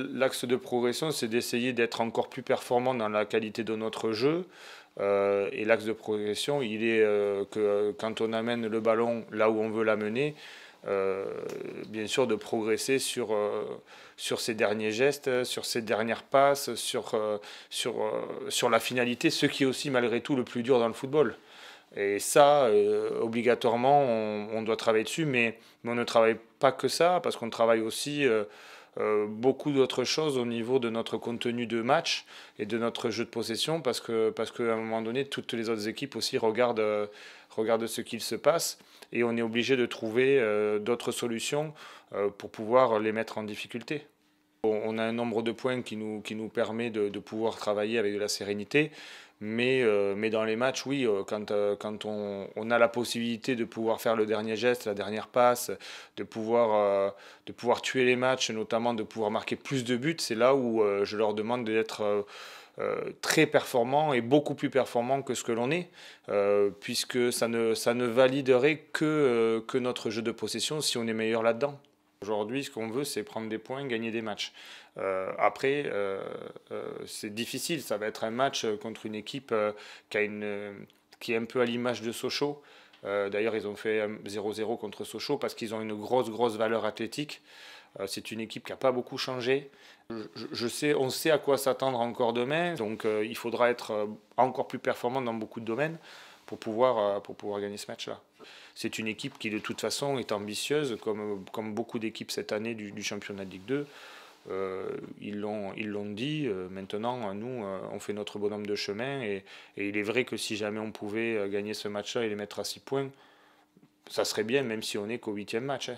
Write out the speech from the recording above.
L'axe de progression, c'est d'essayer d'être encore plus performant dans la qualité de notre jeu. Euh, et l'axe de progression, il est euh, que euh, quand on amène le ballon là où on veut l'amener, bien sûr de progresser sur, sur ses derniers gestes, sur ses dernières passes, sur, sur, sur la finalité, ce qui est aussi malgré tout le plus dur dans le football. Et ça, obligatoirement, on, doit travailler dessus, mais, on ne travaille pas que ça, parce qu'on travaille aussi euh, beaucoup d'autres choses au niveau de notre contenu de match et de notre jeu de possession parce que parce qu'à un moment donné, toutes les autres équipes aussi regardent, euh, regardent ce qu'il se passe et on est obligé de trouver euh, d'autres solutions pour pouvoir les mettre en difficulté. On a un nombre de points qui nous, qui nous permet de, pouvoir travailler avec de la sérénité. Mais, euh, mais dans les matchs, oui, euh, quand, euh, quand on, a la possibilité de pouvoir faire le dernier geste, la dernière passe, de pouvoir, de pouvoir tuer les matchs, notamment de pouvoir marquer plus de buts, c'est là où je leur demande d'être... très performant et beaucoup plus performant que ce que l'on est, puisque ça ne, ça ne validerait que, que notre jeu de possession si on est meilleur là-dedans. Aujourd'hui, ce qu'on veut, c'est prendre des points, gagner des matchs. Euh, après, euh, euh, c'est difficile. Ça va être un match contre une équipe qui, une, qui est un peu à l'image de Sochaux. D'ailleurs, ils ont fait 0-0 contre Sochaux parce qu'ils ont une grosse, grosse valeur athlétique. c'est une équipe qui n'a pas beaucoup changé. je, sais, on sait à quoi s'attendre encore demain. Donc, il faudra être encore plus performant dans beaucoup de domaines pour pouvoir, pour pouvoir gagner ce match-là. C'est une équipe qui de toute façon est ambitieuse, comme, beaucoup d'équipes cette année du, championnat de Ligue 2. Euh, ils l'ont dit euh, maintenant nous euh, on fait notre bonhomme de chemin et, il est vrai que si jamais on pouvait gagner ce match là et les mettre à 6 points ça serait bien même si on n'est qu'au huitième match hein.